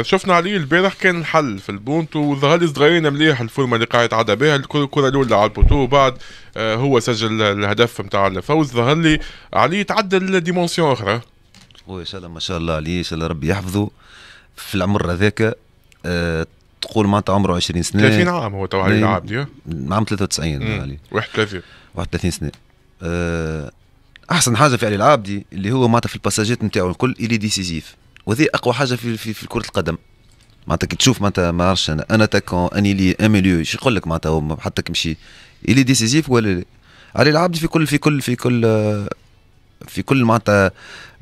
شفنا عليه البارح كان الحل في البونتو وظهر لي صغيرين مليح الفورمه اللي قاعد عدا بها الكره الاولى على البوتو وبعد آه، هو سجل الهدف نتاع الفوز ظهر لي عليه تعدل ديمونسيون اخرى خويا شاء الله ما شاء الله عليه ان شاء الله ربي يحفظه في العمر هذاك آه، تقول معناتها عمره 20 سنه 30 عام هو تو علي إيه، العاب عام 93 علي 31 31 سنه آه، احسن حاجه في علي العابدي اللي هو معناتها في الباساجات نتاعو الكل اللي ديسيزيف وهذه اقوى حاجه في في, في كره القدم معناتها كي تشوف معناتها ما عرفش انا ان اتاكون اني لي ان ميليو شو يقول لك معناتها حتى كمشي الي ديسيزيف ولا لا علي العبد في كل في كل في كل في كل معناتها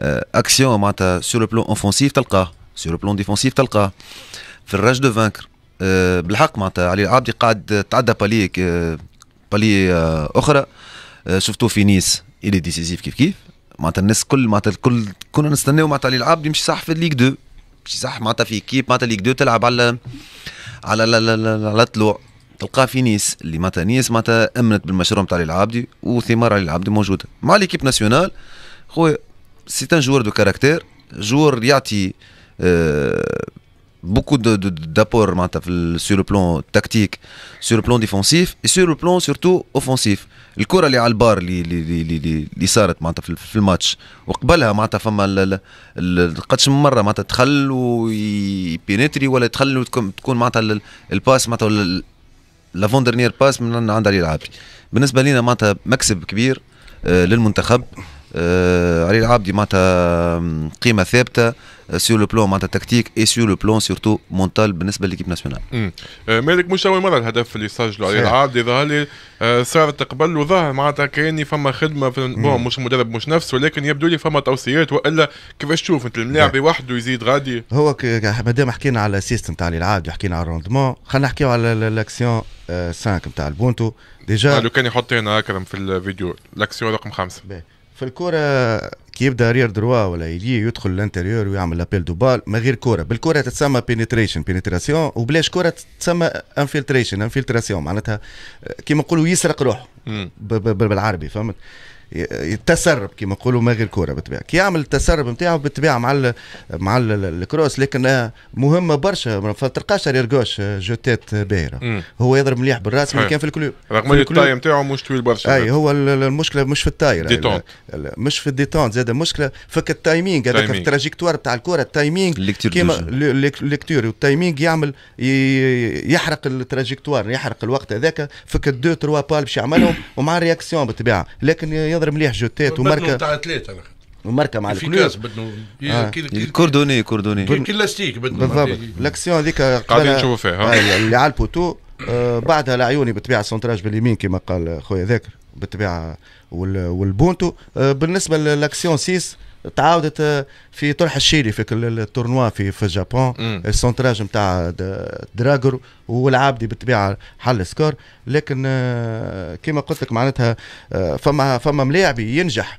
اكسيون آه، معناتها سور بلون اوفونسيف تلقاه سور بلون ديفونسيف تلقاه في الراج دو فانكر بالحق معناتها علي العبد قاعد تعدى بالي آه، بالي آه، اخرى شفتوه في نيس الي ديسيزيف كيف كيف معناتها الناس كل معناتها الكل كنا نستناو معناتها اللي يمشي صح في الليغ 2 يمشي صح معناتها في كيب معناتها ليغ 2 تلعب على على لا لا على الطلوع تلقاه في نيس اللي معناتها نيس معناتها امنت بالمشروع نتاع دي وثمار علي دي موجوده مع ليكيب ناسيونال خويا سي ان جوار دو كاركتير جوار يعطي آه beaucoup d'apports sur le plan tactique, sur le plan défensif et sur le plan surtout offensif. الكره اللي على البار اللي اللي اللي اللي صارت معناتها في الماتش وقبلها معناتها فما قدش من مره معناتها دخل ويبينتري ولا دخل تكون معناتها الباس معناتها لافون ديرنيير باس من عند علي العابري بالنسبه لنا معناتها مكسب كبير آه، للمنتخب علي العابدي معناتها قيمه ثابته سيو لو بلون معناتها تكتيك اي سيو لو بلون سورتو مونتال بالنسبه لليكيب ناسيونال. مالك مش اول مره الهدف اللي سجله علي العابدي ظهر لي آه، صارت قبل وظهر معناتها كاني فما خدمه في بون مش مدرب مش نفس ولكن يبدو لي فما توصيات والا كيفاش تشوف انت الملاعب نعم. وحده يزيد غادي هو مادام حكينا على السيستم تاع علي العابدي حكينا على الروندمون خلينا نحكيو على الاكسيون 5 تاع البونتو آه، ديجا لو كان يحط هنا اكرم في الفيديو الاكسيون رقم خمسه. في الكرة كي يبدا رير دروا ولا يلي يدخل الانتريور ويعمل لابيل دو بال من غير كرة بالكرة تتسمى بينتريشن بينتراسيون وبلاش كرة تتسمى انفلتريشن انفلتراسيون معناتها آه، كيما نقولوا يسرق روحه بالعربي فهمت التسرب كما نقولوا ما غير كوره بالطبيعه كي يعمل التسرب نتاعو بالطبيعه مع الـ مع الـ الكروس لكن مهمه برشا ما تلقاش ارير جوتات باهره هو يضرب مليح بالراس ملي كان في الكلوب رغم ان التايم نتاعو مش طويل برشا اي هو المشكله مش في التاير مش في الديتون زاد المشكله فك التايمينغ هذاك في التراجيكتوار نتاع الكره التايمينغ كيما ليكتور والتايمينغ يعمل يحرق التراجيكتوار يحرق الوقت هذاك فك الدو تروا بال باش يعملهم ومع الرياكسيون بالطبيعه لكن يضرب مليح جوتات وماركه نتاع ثلاثه انا وماركه مع الكلوب آه. كوردوني كوردوني كلاستيك بالضبط الاكسيون هذيك قاعدين نشوفوا فيها آه، يعني اللي على البوتو آه بعدها لعيوني بالطبيعه سونتراج باليمين كما قال خويا ذاكر بالطبيعه والبونتو آه بالنسبه للاكسيون 6 تعاودت آه، في طرح الشيلي في التورنوا في في اليابان السونتراج نتاع دراجر والعابدي بالطبيعه حل سكور لكن آه، كما قلت لك معناتها آه، فما فما ملاعبي ينجح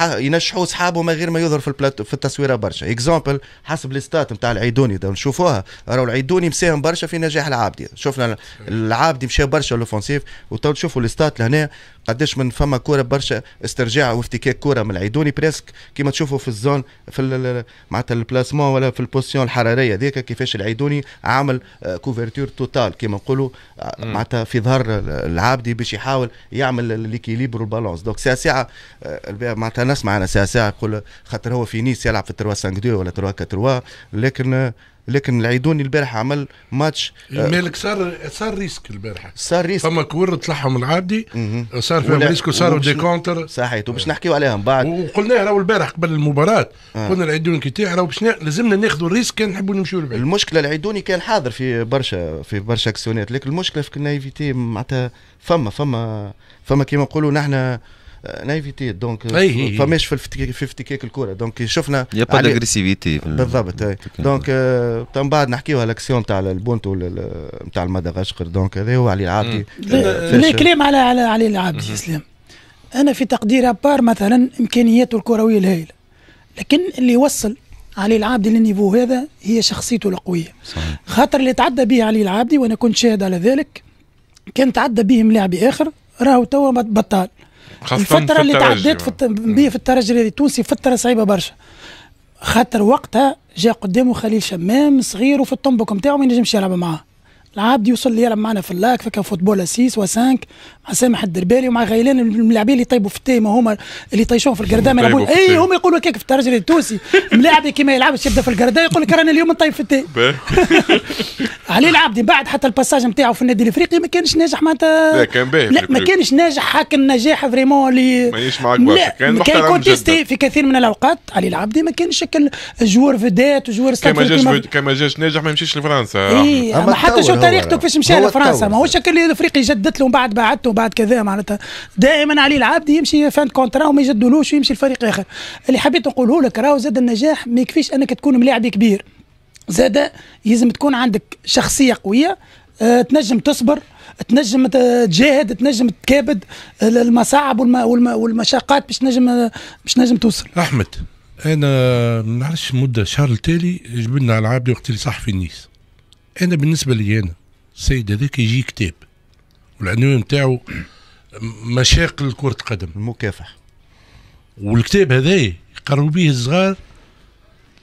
ينجحوا اصحابه من غير ما يظهر في البلاتو في التصويره برشا اكزامبل حسب الستات نتاع العيدوني ده نشوفوها راهو العيدوني مساهم برشا في نجاح العابدي شفنا العابدي مشى برشا لوفونسيف وتو تشوفوا الستات لهنا قداش من فما كوره برشا استرجاع وافتكاك كوره من العيدوني بريسك كيما تشوفوا في الزون في معناتها البلاسمون ولا في البوسيون الحراريه ذيك كيفاش العيدوني عامل كوفرتور آه، توتال كيما نقولوا آه، معناتها في ظهر العابدي باش يحاول يعمل ليكيليبر والبالونس دونك ساعه ساعه معناتها نسمع انا ساعه ساعه يقول خاطر هو في نيس يلعب في 3 5 2 ولا 3 4 لكن لكن العيدوني البارح عمل ماتش آه، مالك صار صار ريسك البارح صار ريسك فما كور طلعهم العادي صار فيهم ريسك وصاروا دي كونتر صحيت وباش نحكيو عليهم بعد وقلناها راهو البارح قبل المباراه آه. قلنا العيدوني كي تاع راهو باش لازمنا ناخذوا الريسك كان نحبوا نمشيو لبعيد المشكله العيدوني كان حاضر في برشا في برشا اكسيونات لكن المشكله في النايفيتي معناتها فما فما فما كيما نقولوا نحن نايفيتي دونك فماش في, في افتكاك الكره دونك شفنا بالضبط دونك euh, من بعد نحكيو على الاكسيون نتاع البونتو نتاع المدغشقر دونك هذا هو علي العابدي آه، لا كلام على على علي العابدي اسلام انا في تقدير ابار مثلا امكانياته الكرويه الهائله لكن اللي وصل علي العابدي للنيفو هذا هي شخصيته القويه صحيح. خاطر اللي تعدى به علي العابدي وانا كنت شاهد على ذلك كان تعدى به ملاعب اخر راهو توا بطال الفتره اللي تعدات في في الترجي التونسي فتره صعيبه برشا خاطر وقتها جاء قدامه خليل شمام صغير وفي الطنبك نتاعو ما ينجمش يلعب معاه العابدي يوصل لي معنا اللاك فكان فوتبول اسيس وسانك مع سامح الدربالي ومع غيلان الملاعبين اللي يطيبوا في التيمه هما اللي يطيشون في ما يلعبوا اي هما يقولوا كيف في الترجي التونسي كي كيما يلعبش يبدا في القردامه يقول لك رانا اليوم نطيب في التي علي العبدي بعد حتى الباساج نتاعو في النادي الافريقي ما كانش ناجح معناتها لا كان باهي لا ما كانش ناجح هاك النجاح فريمون اللي مانيش معاك كان كان كونتيستي في كثير من الاوقات علي العبدي ما كانش شكل جوار فيدات وجوار كما جاش كما جاش ناجح ما يمشيش لفرنسا إيه، اما حتى شفت طريقته كيفاش مشى لفرنسا ماهوش هكا اللي الافريقي جدت له بعد بعته بعد كذا معناتها دائما علي العابدي يمشي فان كونترا وما يجدولوش ويمشي لفريق اخر اللي حبيت نقوله لك راهو زاد النجاح ما يكفيش انك تكون ملاعب كبير زاد يلزم تكون عندك شخصيه قويه آه، تنجم تصبر تنجم تجاهد تنجم تكابد آه، المصاعب والمشاقات باش تنجم باش تنجم توصل احمد انا ما نعرفش مده شهر التالي جبنا العابدي وقت اللي صح في النيس انا بالنسبه لي انا السيد هذاك يجي كتاب والعنوان نتاعو مشاكل كرة القدم المكافح والكتاب هذا يقروا به الصغار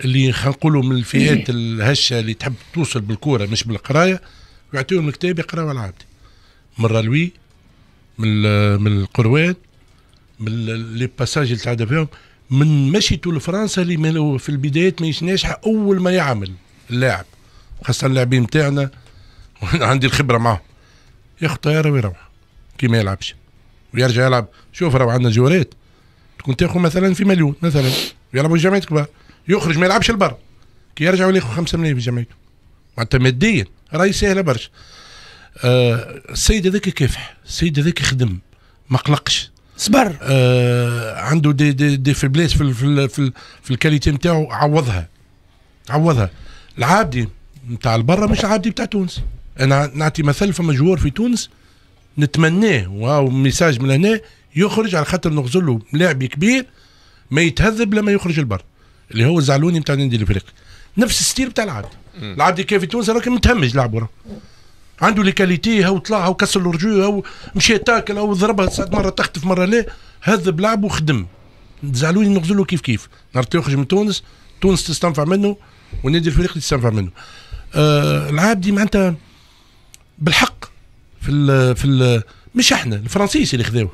اللي خلينا نقولوا من الفئات الهشه اللي تحب توصل بالكوره مش بالقرايه يعطيهم الكتاب يقراوا على عبدي من رالوي من من القروان من لي باساج اللي تعدى فيهم من مشيته لفرنسا اللي في البدايات ما ناجحه اول ما يعمل اللاعب خاصه اللاعبين نتاعنا عندي الخبره معاهم ياخذ طياره ويروح كي ما يلعبش ويرجع يلعب شوف راهو عندنا جوريت تكون تاخذ مثلا في مليون مثلا يلعبوا جمعيات كبار يخرج ما يلعبش البر كي يرجع ياخذ 5 ملايين في جمعيته معناتها ماديا راهي سهله برشا آه السيد هذاك كافح السيد هذاك خدم ما قلقش صبر آه عنده دي دي, دي فيبليس في في في, في الكاليتي نتاعو عوضها عوضها العابدين نتاع البرة مش عادي بتاع تونس انا نعطي مثل فما جوار في تونس نتمناه واو ميساج من هنا يخرج على خاطر نغزل له لاعب كبير ما يتهذب لما يخرج البر اللي هو الزعلوني نتاع نادي الافريقي نفس الستير بتاع العبد العبد كيف في تونس راك متهمج لعب ورا عنده لي كاليتي هاو طلع هاو كسر الرجوع هاو مشى تاكل هاو ضربها سعد مره تخطف مره لا هذب لعبه وخدم زعلوني نغزله كيف كيف نهار يخرج من تونس تونس تستنفع منه والنادي الافريقي تستنفع منه آه، العابدي معناتها بالحق في ال في ال مش احنا الفرنسيس اللي خذاوه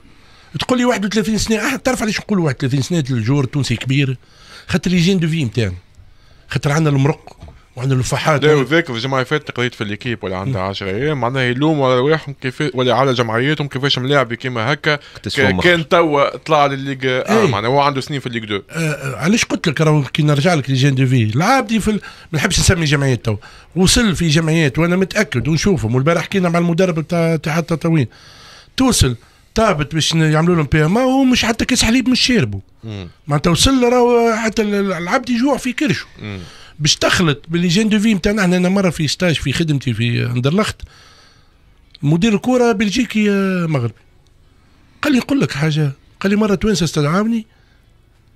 تقول لي 31 سنه أه، تعرف علاش نقول 31 سنه الجور التونسي كبير خاطر جين دو في نتاعنا خاطر عندنا المرق وعندنا الفحات لا وذاك اللي فاتت قضيت في الاكيب ولا عندها 10 ايام معناها يلوموا على رواحهم كيف ولا على جمعياتهم كيفاش ملاعبي كيما هكا كان توا طلع للليغ آه إيه. معناها هو عنده سنين في الليغ 2 آه،, آه علاش قلت لك راه كي نرجع لك لجين دو في العابدي في ما نحبش نسمي جمعيات تو وصل في جمعيات وانا متاكد ونشوفهم والبارح حكينا مع المدرب تاع اتحاد تطاوين توصل طابت باش يعملوا لهم بي ام ومش حتى كاس حليب مش شاربوا معناتها وصل راه حتى العبد يجوع في كرشه باش تخلط باللي دو في نتاعنا انا مره في ستاج في خدمتي في اندرلخت مدير الكوره بلجيكي آه، مغربي قال لي نقول لك حاجه قال لي مره توانسه استدعاوني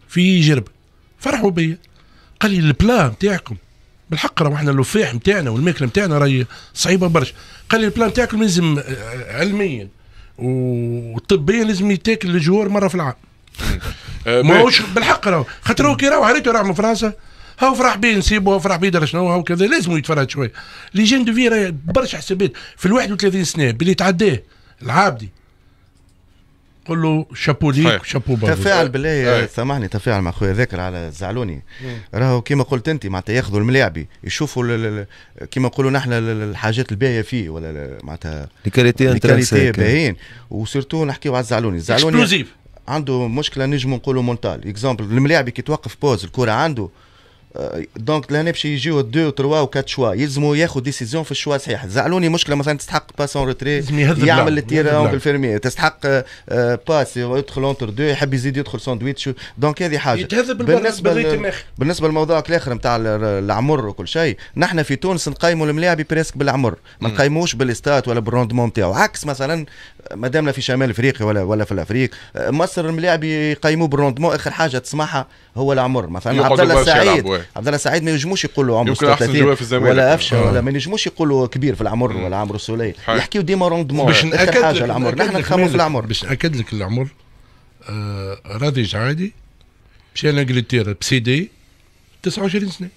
في جرب فرحوا بيا قال لي البلا نتاعكم بالحق راه احنا اللفاح نتاعنا والماكله نتاعنا راهي صعيبه برشا قال لي البلان نتاعكم لازم آه، آه، علميا وطبيا لازم يتاكل الجوار مره في العام ماهوش بالحق راهو خاطر هو كي راهو عريته راهو من فرنسا هاو فرح بيه نسيبو هاو فرح بيه شنو هاو كذا لازم يتفرج شويه لي جين دو في راه برشا حسابات في ال 31 سنه باللي تعداه العابدي قول له شابو ليك شابو بابا تفاعل بالله سامحني تفاعل مع خويا ذاكر على زعلوني راهو كيما قلت انت معناتها ياخذوا الملاعبي يشوفوا كيما نقولوا نحن الحاجات الباهيه فيه ولا معناتها الكاليتي الكاليتي باهيين وسيرتو نحكيو على الزعلوني الزعلوني عنده مشكله نجم نقولوا مونتال اكزومبل الملاعبي كي توقف بوز الكره عنده دونك لهنا باش يجيو دو تروا و كات شوا يلزموا ياخذ ديسيزيون في الشوا صحيح زعلوني مشكله مثلا تستحق باس اون يعمل التيران بالفيرمي تستحق باس يدخل اونتر دو يحب يزيد يدخل ساندويتش دونك هذه حاجه يتهذب بالنسبه بالنسبه لموضوعك الاخر نتاع العمر وكل شيء نحن في تونس نقيموا الملاعب بريسك بالعمر ما نقيموش بالستات ولا بالروندمون نتاعو عكس مثلا مادامنا في شمال افريقيا ولا ولا في الافريق مصر الملاعب يقيموا بالروندمون اخر حاجه تسمعها هو العمر مثلا عبد الله السعيد إيه. عبد الله سعيد ما ينجموش يقولوا عمره 36 ولا آه. ولا ما ينجموش يقولوا كبير في العمر ولا عمره سولي يحكيوا ديما روندمون باش ناكد حاجه العمر نحن نخمو في العمر باش ناكد لك العمر آه، راضي جعادي مشى لانجلترا بسيدي 29 سنه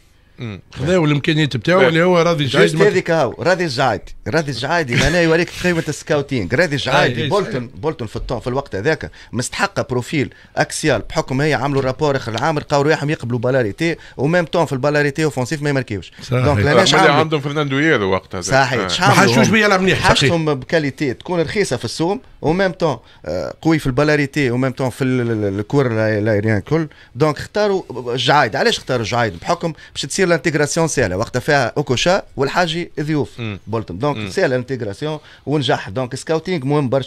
خذاو الامكانيات بتاعو طيب. اللي هو راضي الجعيد هذيك هاو راضي جايد راضي الجعيدي يعني معناها يوريك قيمه السكاوتينغ راضي الجعيدي إيه، إيه، بولتون إيه. بولتون في في الوقت هذاك مستحقه بروفيل اكسيال بحكم هي عملوا رابور اخر العام لقاو رواحهم يقبلوا بالاريتي وميم تون في البالاريتي اوفونسيف ما يماركيوش دونك علاش طيب. عندهم فرناندو ييرو وقتها صحيح آه. ما حشوش بيلعب مليح حاجتهم بكاليتي تكون رخيصه في السوم او ميم طون قوي في البلاريتي او ميم طون في الكور الايريان الكل دونك اختاروا جعايد علاش اختاروا جعايد بحكم باش تصير الانتيغراسيون سهله وقتها فيها اوكوشا والحاجي ضيوف بولتم دونك سهله الانتيغراسيون ونجح دونك سكاوتينغ مهم برشا